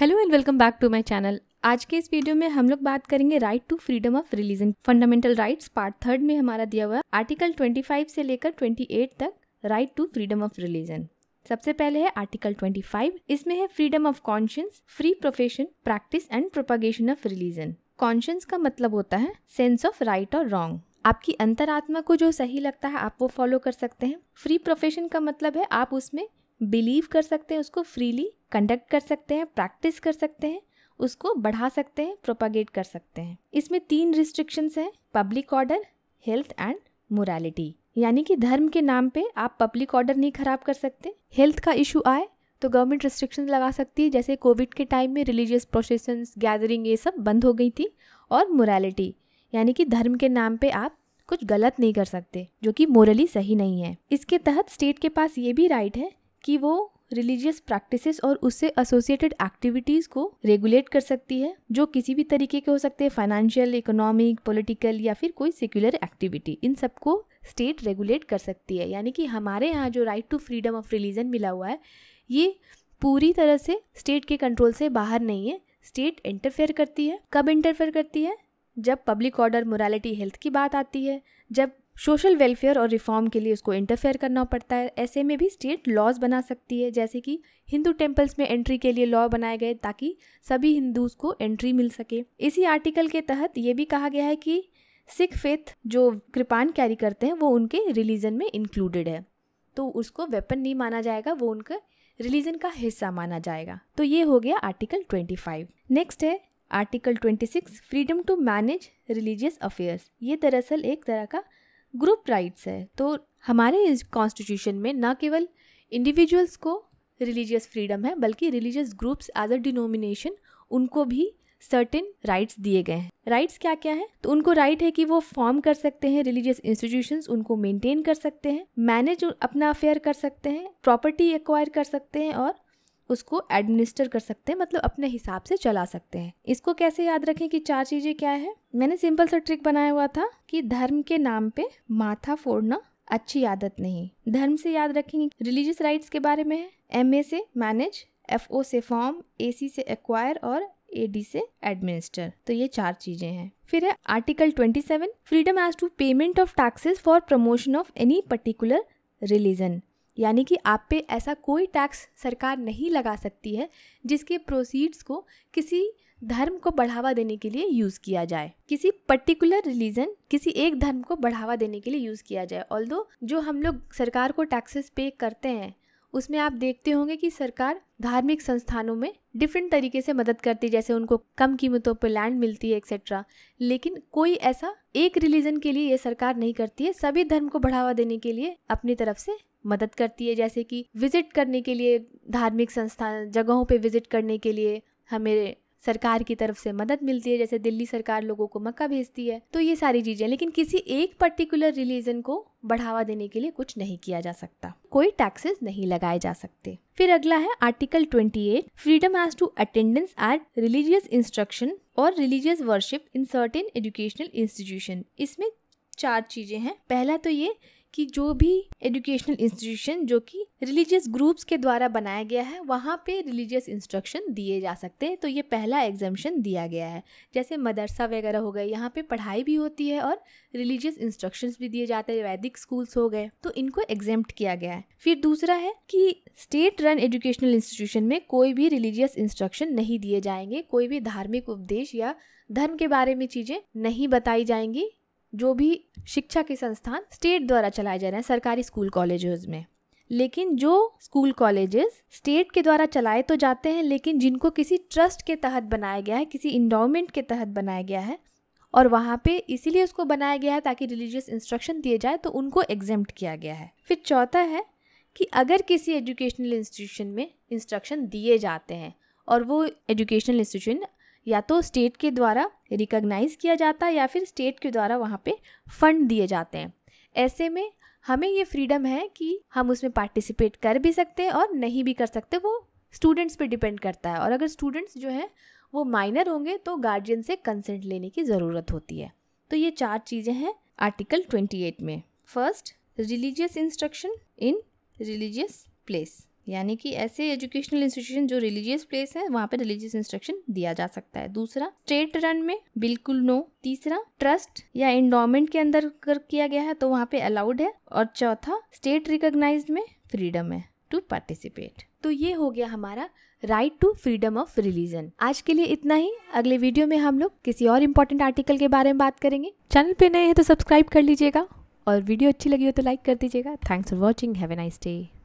hello and welcome back to my channel आज के इस वीडियो में हम लोग बात करेंगे right to freedom of religion fundamental rights part third में हमारा दिया हुआ आर्टिकल 25 से लेकर 28 तक right to freedom of religion सबसे पहले है आर्टिकल 25 इसमें है freedom of conscience free profession practice and propagation of religion conscience का मतलब होता है सेंस ऑफ राइट और रॉन्ग आपकी अंतरात्मा को जो सही लगता है आप वो फॉलो कर सकते हैं फ्री प्रोफेशन का मतलब है आप उसमें बिलीव कर सकते हैं उसको फ्रीली कंडक्ट कर सकते हैं प्रैक्टिस कर सकते हैं उसको बढ़ा सकते हैं प्रोपागेट कर सकते हैं इसमें तीन रिस्ट्रिक्शंस हैं public order health and morality यानी कि धर्म के नाम पे आप पब्लिक ऑर्डर नहीं खराब कर सकते हेल्थ का इशू आए तो गवर्नमेंट रिस्ट्रिक्शन लगा सकती है जैसे कोविड के टाइम में रिलीजियस प्रोसेसन गैदरिंग ये सब बंद हो गई थी और मोरालिटी यानी कि धर्म के नाम पे आप कुछ गलत नहीं कर सकते जो कि मोरली सही नहीं है इसके तहत स्टेट के पास ये भी राइट है कि वो रिलीजियस प्रैक्टिसेस और उससे एसोसिएटेड एक्टिविटीज़ को रेगुलेट कर सकती है जो किसी भी तरीके के हो सकते हैं फाइनेंशियल इकोनॉमिक पॉलिटिकल या फिर कोई सेक्युलर एक्टिविटी इन सबको स्टेट रेगुलेट कर सकती है यानी कि हमारे यहाँ जो right to freedom of religion मिला हुआ है ये पूरी तरह से स्टेट के कंट्रोल से बाहर नहीं है स्टेट इंटरफेयर करती है कब इंटरफेयर करती है जब पब्लिक ऑर्डर मोरालिटी हेल्थ की बात आती है जब सोशल वेलफेयर और रिफॉर्म के लिए उसको इंटरफेयर करना पड़ता है ऐसे में भी स्टेट लॉज बना सकती है जैसे कि हिंदू टेम्पल्स में एंट्री के लिए लॉ बनाए गए ताकि सभी हिंदूज को एंट्री मिल सके इसी आर्टिकल के तहत ये भी कहा गया है कि सिख फेथ जो कृपान कैरी करते हैं वो उनके रिलीजन में इंक्लूडेड है तो उसको वेपन नहीं माना जाएगा वो उनका रिलीजन का हिस्सा माना जाएगा तो ये हो गया आर्टिकल 25 नेक्स्ट है article 26 freedom to manage religious affairs ये दरअसल एक तरह का ग्रुप राइट्स है तो हमारे इस कॉन्स्टिट्यूशन में ना केवल इंडिविजुअल्स को रिलीजियस फ्रीडम है बल्कि religious groups as a denomination उनको भी सर्टेन राइट्स दिए गए हैं राइट्स क्या क्या हैं तो उनको राइट है कि वो फॉर्म कर सकते हैं रिलीजियस इंस्टीट्यूशंस उनको मेंटेन कर सकते हैं मैनेज अपना अफेयर कर सकते हैं प्रॉपर्टी एक्वायर कर सकते हैं और उसको एडमिनिस्टर कर सकते हैं मतलब अपने हिसाब से चला सकते हैं इसको कैसे याद रखें कि चार चीज़ें क्या है मैंने सिंपल सा ट्रिक बनाया हुआ था कि धर्म के नाम पे माथा फोड़ना अच्छी आदत नहीं धर्म से याद रखेंगे रिलीजियस राइट्स के बारे में है एम से मैनेज एफ ओ से फॉर्म ए सी से एक्वायर और ए डी से एडमिनिस्टर तो ये चार चीजें हैं फिर है article twenty seven freedom as to payment of taxes for promotion of any particular religion यानी कि आप पे ऐसा कोई टैक्स सरकार नहीं लगा सकती है जिसके प्रोसीड्स को किसी धर्म को बढ़ावा देने के लिए यूज़ किया जाए किसी पर्टिकुलर रिलीजन किसी एक धर्म को बढ़ावा देने के लिए यूज़ किया जाए ऑल जो हम लोग सरकार को टैक्सेस पे करते हैं उसमें आप देखते होंगे कि सरकार धार्मिक संस्थानों में डिफरेंट तरीके से मदद करती है जैसे उनको कम कीमतों पर लैंड मिलती है एक्सेट्रा लेकिन कोई ऐसा एक रिलीजन के लिए ये सरकार नहीं करती है सभी धर्म को बढ़ावा देने के लिए अपनी तरफ से मदद करती है जैसे कि विजिट करने के लिए धार्मिक संस्थान जगहों पे विजिट करने के लिए हमें सरकार की तरफ से मदद मिलती है जैसे दिल्ली सरकार लोगों को मक्का भेजती है तो ये सारी चीज़ें लेकिन किसी एक पर्टिकुलर रिलीजन को बढ़ावा देने के लिए कुछ नहीं किया जा सकता कोई टैक्सेस नहीं लगाए जा सकते फिर अगला है article 28 freedom as to attendance at religious instruction और religious worship in certain educational institution इसमें चार चीजें हैं पहला तो ये कि जो भी एजुकेशनल इंस्टीट्यूशन जो कि रिलीजियस ग्रुप्स के द्वारा बनाया गया है वहाँ पे रिलीजियस इंस्ट्रक्शन दिए जा सकते हैं तो ये पहला एग्जामेशन दिया गया है जैसे मदरसा वगैरह हो गए यहाँ पे पढ़ाई भी होती है और रिलीजियस इंस्ट्रक्शंस भी दिए जाते हैं वैदिक स्कूल्स हो गए तो इनको एग्जेम्प्ट किया गया है फिर दूसरा है कि स्टेट रन एजुकेशनल इंस्टीट्यूशन में कोई भी रिलीजियस इंस्ट्रक्शन नहीं दिए जाएंगे कोई भी धार्मिक उपदेश या धर्म के बारे में चीज़ें नहीं बताई जाएंगी जो भी शिक्षा के संस्थान स्टेट द्वारा चलाए जा रहे हैं सरकारी स्कूल कॉलेजेस में लेकिन जो स्कूल कॉलेजेस स्टेट के द्वारा चलाए तो जाते हैं लेकिन जिनको किसी ट्रस्ट के तहत बनाया गया है किसी इंडोमेंट के तहत बनाया गया है और वहाँ पे इसीलिए उसको बनाया गया है ताकि रिलीजियस इंस्ट्रक्शन दिए जाए तो उनको एग्जेम्प्ट किया गया है फिर चौथा है कि अगर किसी एजुकेशनल इंस्टीट्यूशन में इंस्ट्रक्शन दिए जाते हैं और वो एजुकेशनल इंस्टीट्यूशन या तो स्टेट के द्वारा रिकग्नाइज किया जाता है या फिर स्टेट के द्वारा वहाँ पे फंड दिए जाते हैं ऐसे में हमें ये फ्रीडम है कि हम उसमें पार्टिसिपेट कर भी सकते हैं और नहीं भी कर सकते वो स्टूडेंट्स पे डिपेंड करता है और अगर स्टूडेंट्स जो हैं वो माइनर होंगे तो गार्जियन से कंसेंट लेने की ज़रूरत होती है तो ये चार चीज़ें हैं आर्टिकल 28 में first religious instruction in religious place यानी कि ऐसे एजुकेशनल इंस्टीट्यूशन जो रिलीजियस प्लेस है वहाँ पे रिलीजियस इंस्ट्रक्शन दिया जा सकता है दूसरा स्टेट रन में बिल्कुल नो तीसरा ट्रस्ट या इंडोमेंट के अंदर कर किया गया है तो वहाँ पे अलाउड है और चौथा स्टेट रिकोगनाइज में फ्रीडम है टू पार्टिसिपेट तो ये हो गया हमारा right to freedom of religion आज के लिए इतना ही अगले वीडियो में हम लोग किसी और इम्पोर्टेंट आर्टिकल के बारे में बात करेंगे चैनल पे नए हैं तो सब्सक्राइब कर लीजिएगा और वीडियो अच्छी लगी हो तो लाइक कर दीजिएगा thanks for watching have a nice day